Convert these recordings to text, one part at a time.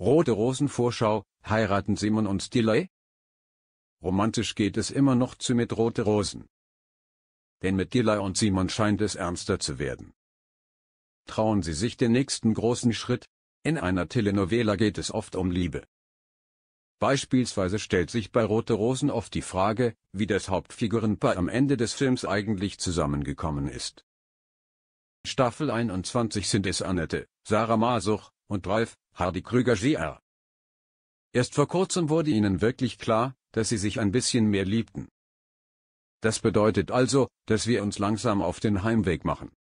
Rote Rosen-Vorschau, heiraten Simon und Delay? Romantisch geht es immer noch zu mit Rote Rosen. Denn mit Delay und Simon scheint es ernster zu werden. Trauen Sie sich den nächsten großen Schritt? In einer Telenovela geht es oft um Liebe. Beispielsweise stellt sich bei Rote Rosen oft die Frage, wie das Hauptfigurenpaar am Ende des Films eigentlich zusammengekommen ist. Staffel 21 sind es Annette, Sarah Masuch, und Rolf, Hardy Krüger Jr. Erst vor kurzem wurde ihnen wirklich klar, dass sie sich ein bisschen mehr liebten. Das bedeutet also, dass wir uns langsam auf den Heimweg machen.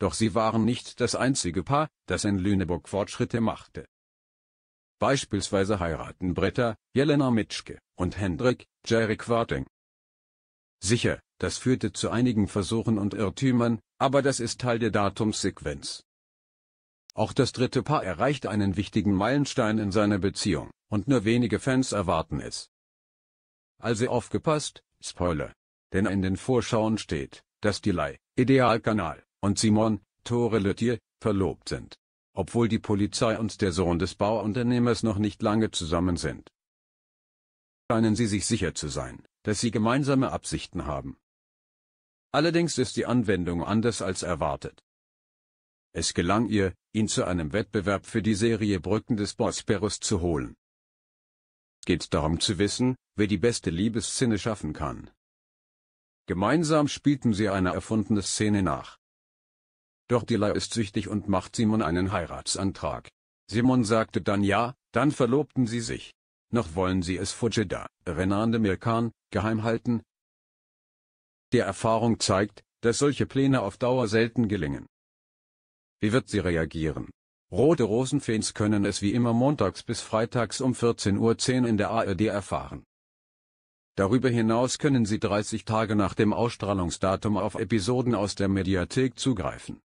Doch sie waren nicht das einzige Paar, das in Lüneburg Fortschritte machte. Beispielsweise heiraten Britta, Jelena Mitschke und Hendrik, Jerry Quarting. Sicher, das führte zu einigen Versuchen und Irrtümern, aber das ist Teil der Datumssequenz. Auch das dritte Paar erreicht einen wichtigen Meilenstein in seiner Beziehung, und nur wenige Fans erwarten es. Also aufgepasst, Spoiler. Denn in den Vorschauen steht, dass Delay, Idealkanal, und Simon, Tore Lütje, verlobt sind. Obwohl die Polizei und der Sohn des Bauunternehmers noch nicht lange zusammen sind. Scheinen sie sich sicher zu sein, dass sie gemeinsame Absichten haben. Allerdings ist die Anwendung anders als erwartet. Es gelang ihr, ihn zu einem Wettbewerb für die Serie Brücken des Bosporus zu holen. Geht darum zu wissen, wer die beste Liebesszene schaffen kann. Gemeinsam spielten sie eine erfundene Szene nach. Doch Dilla ist süchtig und macht Simon einen Heiratsantrag. Simon sagte dann ja, dann verlobten sie sich. Noch wollen sie es vor Jeddah, Renan de Mirkan, geheim halten. Die Erfahrung zeigt, dass solche Pläne auf Dauer selten gelingen. Wie wird sie reagieren? Rote Rosenfans können es wie immer montags bis freitags um 14.10 Uhr in der ARD erfahren. Darüber hinaus können Sie 30 Tage nach dem Ausstrahlungsdatum auf Episoden aus der Mediathek zugreifen